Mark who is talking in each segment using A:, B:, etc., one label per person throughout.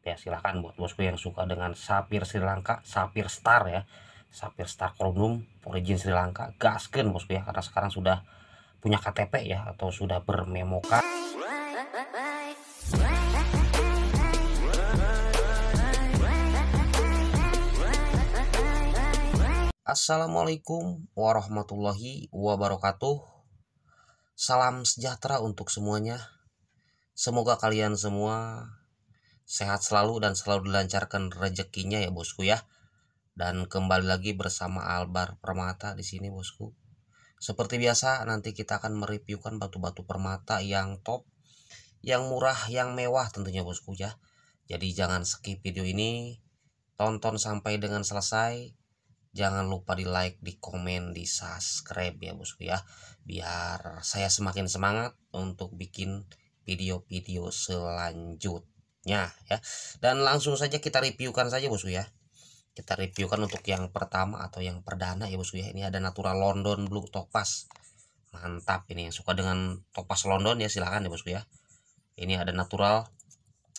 A: ya silahkan buat bosku yang suka dengan sapir Sri Lanka sapir star ya sapir star kronum origin Sri Lanka gasken bosku ya karena sekarang sudah punya KTP ya atau sudah bermemoka Assalamualaikum warahmatullahi wabarakatuh Salam sejahtera untuk semuanya Semoga kalian semua sehat selalu dan selalu dilancarkan rezekinya ya bosku ya. Dan kembali lagi bersama Albar Permata di sini bosku. Seperti biasa nanti kita akan mereviewkan batu-batu permata yang top, yang murah, yang mewah tentunya bosku ya. Jadi jangan skip video ini, tonton sampai dengan selesai. Jangan lupa di like, di komen, di subscribe ya bosku ya. Biar saya semakin semangat untuk bikin video-video selanjutnya Ya, ya dan langsung saja kita reviewkan saja bosku ya kita reviewkan untuk yang pertama atau yang perdana ya bosku ya ini ada natural London Blue Topaz mantap ini yang suka dengan Topaz London ya silahkan ya bosku ya ini ada natural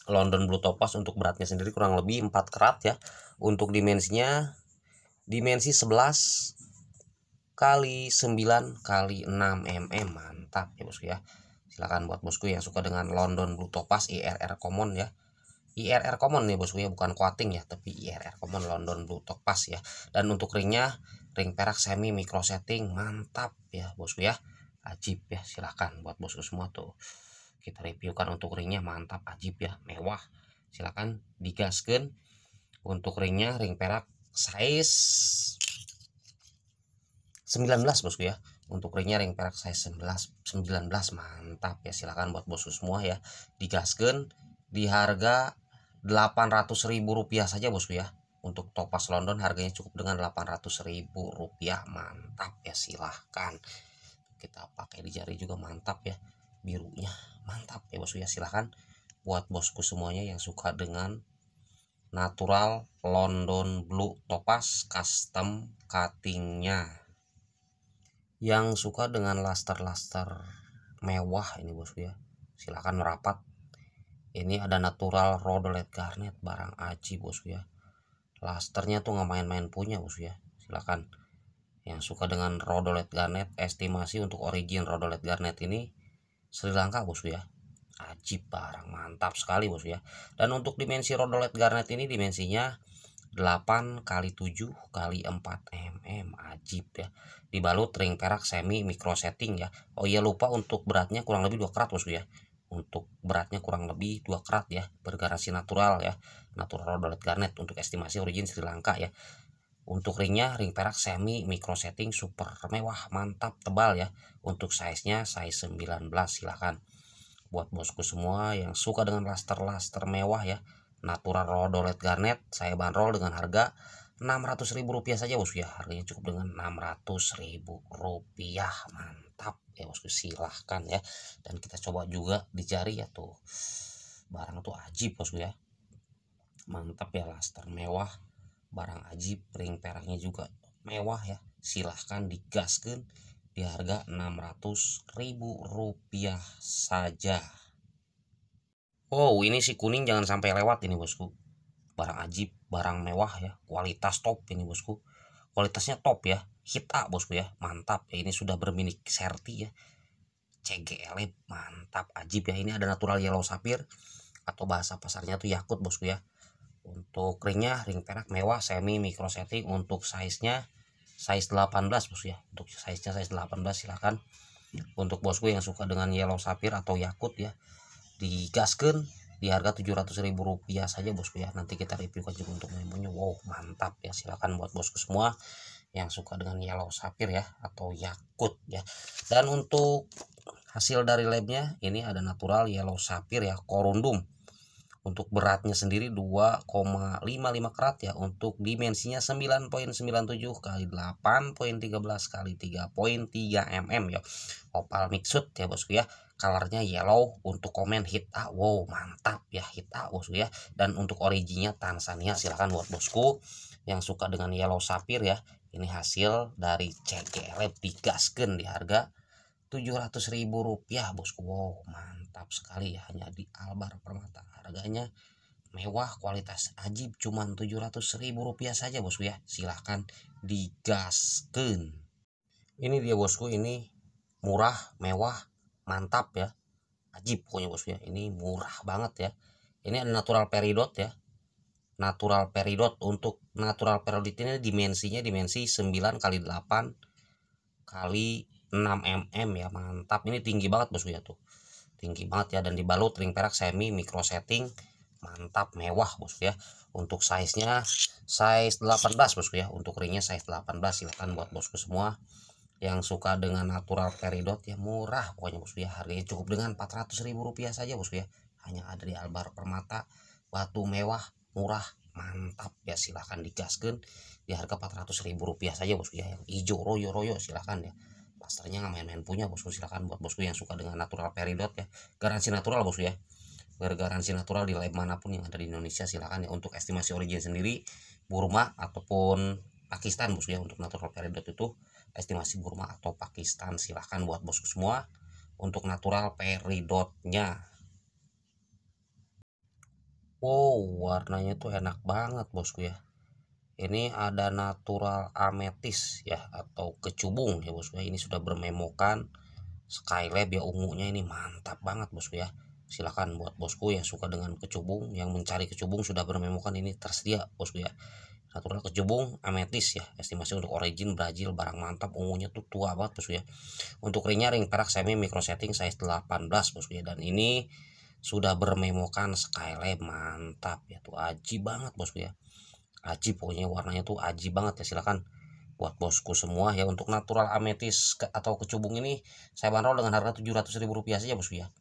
A: London Blue Topaz untuk beratnya sendiri kurang lebih 4 kerat ya untuk dimensinya dimensi 11 kali 9 kali 6 mm mantap ya bosku ya silakan buat bosku yang suka dengan London Blue Topaz IRR Common ya IRR Common nih bosku ya bukan coating ya tapi IRR Common London Blue Topaz ya dan untuk ringnya ring perak semi micro setting mantap ya bosku ya ajib ya silahkan buat bosku semua tuh kita reviewkan untuk ringnya mantap ajib ya mewah silahkan digaskan untuk ringnya ring perak size 19 bosku ya untuk ringnya ring perak saya 11 19 mantap ya silahkan buat bosku semua ya digaskan di harga 800 ribu rupiah saja bosku ya untuk topas London harganya cukup dengan 800 ribu rupiah mantap ya silahkan kita pakai di jari juga mantap ya birunya mantap ya bosku ya silahkan buat bosku semuanya yang suka dengan natural London Blue topas custom cuttingnya yang suka dengan laster-laster mewah ini bosku ya silahkan merapat ini ada natural rodolet garnet barang aji bosku ya lasternya tuh nggak main-main punya bosku ya silahkan yang suka dengan rodolet garnet estimasi untuk origin rodolet garnet ini Sri Lanka bosku ya aji barang mantap sekali bosku ya dan untuk dimensi rodolet garnet ini dimensinya 8 kali 7 kali 4 mm ajib ya dibalut ring perak semi micro setting ya oh iya lupa untuk beratnya kurang lebih 2 karat bosku ya untuk beratnya kurang lebih 2 karat ya bergaransi natural ya natural rodolet garnet untuk estimasi origin Sri Lanka ya untuk ringnya ring perak semi micro setting super mewah mantap tebal ya untuk size nya size 19 silahkan buat bosku semua yang suka dengan laster-laster mewah ya natural dolet garnet saya bandrol dengan harga ribu rupiah saja bosku ya harganya cukup dengan ribu rupiah mantap ya bosku silahkan ya dan kita coba juga dicari ya tuh barang tuh ajib bosku ya mantap ya laster mewah barang ajib ring peraknya juga mewah ya silahkan digaskan di harga ribu rupiah saja Wow, oh, ini si kuning jangan sampai lewat ini bosku. Barang ajib, barang mewah ya, kualitas top ini bosku. Kualitasnya top ya, hit A bosku ya, mantap ya. Ini sudah bermini serti ya. CGL mantap ajib ya. Ini ada natural yellow sapphire atau bahasa pasarnya tuh yakut bosku ya. Untuk ringnya ring perak mewah semi micro setting untuk size-nya size 18 bosku ya. Untuk size-nya size 18 silahkan untuk bosku yang suka dengan yellow sapphire atau yakut ya digaskan di harga rp rupiah saja bosku ya nanti kita review aja untuk memonya wow mantap ya silahkan buat bosku semua yang suka dengan yellow sapphire ya atau yakut ya dan untuk hasil dari labnya ini ada natural yellow sapphire ya corundum untuk beratnya sendiri 2,55 karat ya untuk dimensinya 9.97 kali 8.13 kali 3.3 mm ya opal mixed ya bosku ya colornya yellow untuk komen hit ah wow mantap ya hit ah usu ya dan untuk originnya Tanzania silahkan buat bosku yang suka dengan yellow sapir ya ini hasil dari CGR digasken di harga ribu rupiah bosku wow mantap sekali ya hanya di Albar Permata harganya mewah kualitas ajib cuman ribu rupiah saja bosku ya silahkan digasken ini dia bosku ini murah mewah mantap ya ajib pokoknya bosku ya ini murah banget ya ini ada natural peridot ya natural peridot untuk natural peridot ini dimensinya dimensi 9 kali 8 kali 6 mm ya mantap ini tinggi banget bosku ya tuh tinggi banget ya dan dibalut ring perak semi micro setting mantap mewah bosku ya untuk size nya size 18 bosku ya untuk ringnya size 18 silahkan buat bosku semua yang suka dengan natural peridot ya murah pokoknya bosku ya harganya cukup dengan 400 ribu rupiah saja bosku ya hanya ada di Albar Permata batu mewah murah mantap ya silahkan digaskan di harga 400 ribu rupiah saja bosku ya yang hijau royo royo silahkan ya pasternya nggak main-main punya bosku silahkan buat bosku yang suka dengan natural peridot ya garansi natural bosku ya garansi natural di lab manapun yang ada di Indonesia silahkan ya untuk estimasi origin sendiri Burma ataupun Pakistan bosku ya untuk natural peridot itu Estimasi Burma atau Pakistan silahkan buat bosku semua untuk natural peridotnya wow warnanya tuh enak banget bosku ya ini ada natural ametis ya atau kecubung ya bosku ya ini sudah bermemokan skylab ya ungunya ini mantap banget bosku ya silahkan buat bosku yang suka dengan kecubung yang mencari kecubung sudah bermemokan ini tersedia bosku ya satu lagi kejubung ametis ya estimasi untuk origin Brazil barang mantap ungunya tuh tua banget bosku ya untuk ringnya ring perak semi micro setting size 18 bosku ya dan ini sudah bermemokan Skylab mantap ya tuh aji banget bosku ya aji pokoknya warnanya tuh aji banget ya silakan buat bosku semua ya untuk natural ametis atau kecubung ini saya bandrol dengan harga ribu rupiah saja bosku ya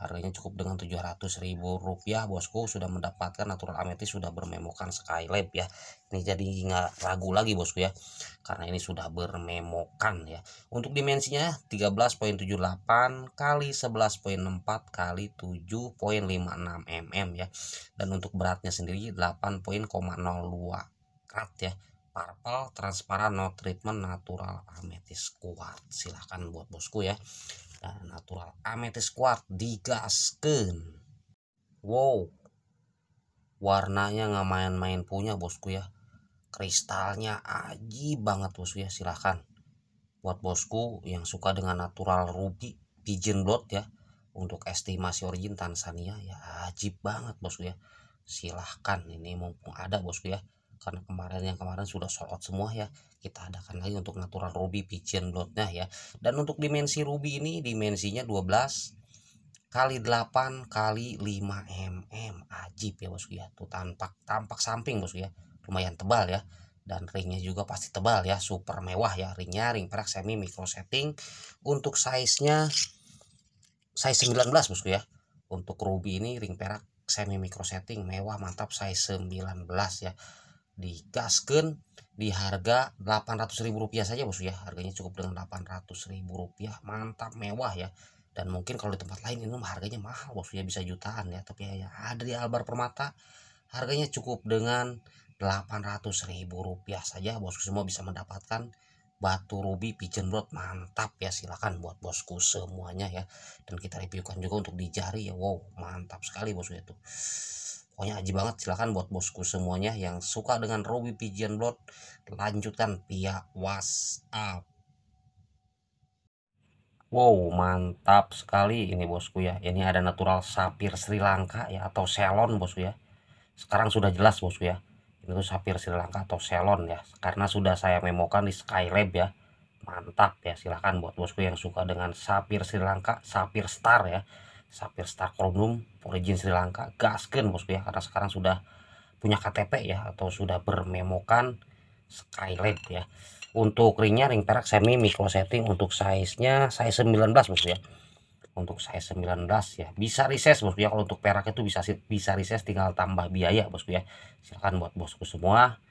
A: harganya cukup dengan 700 ribu rupiah bosku sudah mendapatkan natural ametis sudah bermemokan skylab ya ini jadi nggak ragu lagi bosku ya karena ini sudah bermemokan ya untuk dimensinya 13.78 kali 11.64 kali 7.56 mm ya dan untuk beratnya sendiri 8.02 krat ya purple transparan no treatment natural ametis kuat silahkan buat bosku ya nah natural amethyst quartz digaskan wow warnanya nggak main-main punya bosku ya kristalnya aji banget bosku ya silahkan buat bosku yang suka dengan natural ruby pigeon blood ya untuk estimasi origin Tanzania ya ajib banget bosku ya silahkan ini mumpung ada bosku ya karena kemarin yang kemarin sudah sold out semua ya kita adakan lagi untuk natural ruby pigeon bloodnya ya dan untuk dimensi ruby ini dimensinya 12 kali 8 kali 5 mm ajib ya bosku ya tuh tampak tampak samping bosku ya lumayan tebal ya dan ringnya juga pasti tebal ya super mewah ya ringnya ring perak semi micro setting untuk size nya size 19 bosku ya untuk ruby ini ring perak semi micro setting mewah mantap size 19 ya digaskan di harga 800 ribu rupiah saja bos ya harganya cukup dengan 800 ribu rupiah mantap mewah ya dan mungkin kalau di tempat lain ini harganya mahal bos ya bisa jutaan ya tapi ya, ya ada di Albar Permata harganya cukup dengan 800 ribu rupiah saja bosku semua bisa mendapatkan batu rubi pigeon rod mantap ya silahkan buat bosku semuanya ya dan kita reviewkan juga untuk di jari ya wow mantap sekali bosku itu ya, pokoknya aji banget silahkan buat bosku semuanya yang suka dengan Robi Pigeon Blood lanjutkan via WhatsApp Wow mantap sekali ini bosku ya ini ada natural sapir Sri Lanka ya atau selon bosku ya sekarang sudah jelas bosku ya ini tuh sapir Sri Lanka atau selon ya karena sudah saya memokan di Skylab ya mantap ya silahkan buat bosku yang suka dengan sapir Sri Lanka sapir star ya Sapir Star Chromium origin Sri Lanka gasken bosku ya karena sekarang sudah punya KTP ya atau sudah bermemokan Skylight ya untuk ringnya ring perak semi micro setting untuk size nya size 19 bosku ya untuk size 19 ya bisa reses bosku ya kalau untuk perak itu bisa bisa reses tinggal tambah biaya bosku ya silahkan buat bosku semua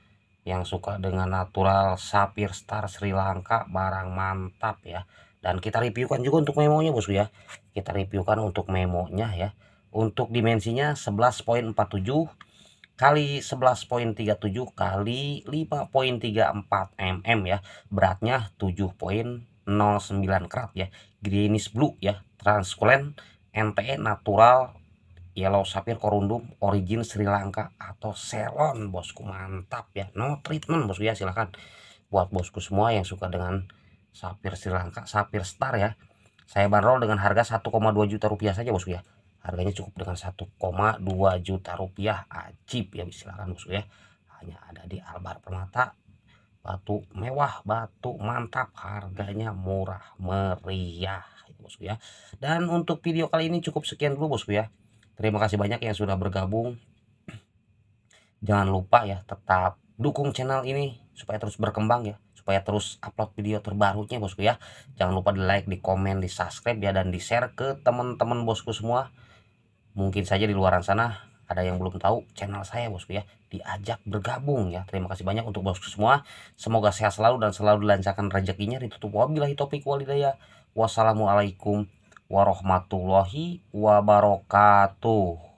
A: yang suka dengan natural sapir star Sri Lanka barang mantap ya dan kita reviewkan juga untuk memonya bosku ya kita reviewkan untuk memonya ya untuk dimensinya 11.47 kali 11.37 kali 5.34 mm ya beratnya 7.09 karat ya greenish blue ya transkulen NTE natural yellow sapphire corundum origin Sri Lanka atau Ceylon bosku mantap ya no treatment bosku ya silahkan buat bosku semua yang suka dengan Sapir Sri Lanka, Sapir Star ya. Saya bandrol dengan harga 1,2 juta rupiah saja bosku ya. Harganya cukup dengan 1,2 juta rupiah. Ajib ya silakan bosku ya. Hanya ada di Albar Permata. Batu mewah, batu mantap, harganya murah meriah ya bosku ya. Dan untuk video kali ini cukup sekian dulu bosku ya. Terima kasih banyak yang sudah bergabung. Jangan lupa ya tetap dukung channel ini supaya terus berkembang ya supaya terus upload video terbarunya bosku ya jangan lupa di like di komen di subscribe ya dan di share ke teman-teman bosku semua mungkin saja di luaran sana ada yang belum tahu channel saya bosku ya diajak bergabung ya terima kasih banyak untuk bosku semua semoga sehat selalu dan selalu dilancarkan rezekinya ditutup wabillahi topik walidaya wassalamualaikum warahmatullahi wabarakatuh